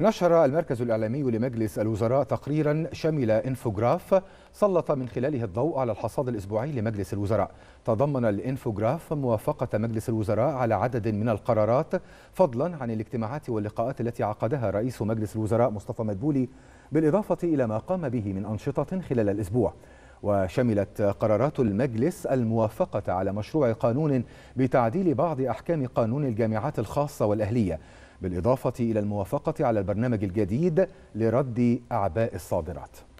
نشر المركز الإعلامي لمجلس الوزراء تقريرا شمل انفوجراف سلط من خلاله الضوء على الحصاد الأسبوعي لمجلس الوزراء تضمن الانفوجراف موافقة مجلس الوزراء على عدد من القرارات فضلا عن الاجتماعات واللقاءات التي عقدها رئيس مجلس الوزراء مصطفى مدبولي بالإضافة إلى ما قام به من أنشطة خلال الأسبوع وشملت قرارات المجلس الموافقة على مشروع قانون بتعديل بعض أحكام قانون الجامعات الخاصة والأهلية بالإضافة إلى الموافقة على البرنامج الجديد لرد أعباء الصادرات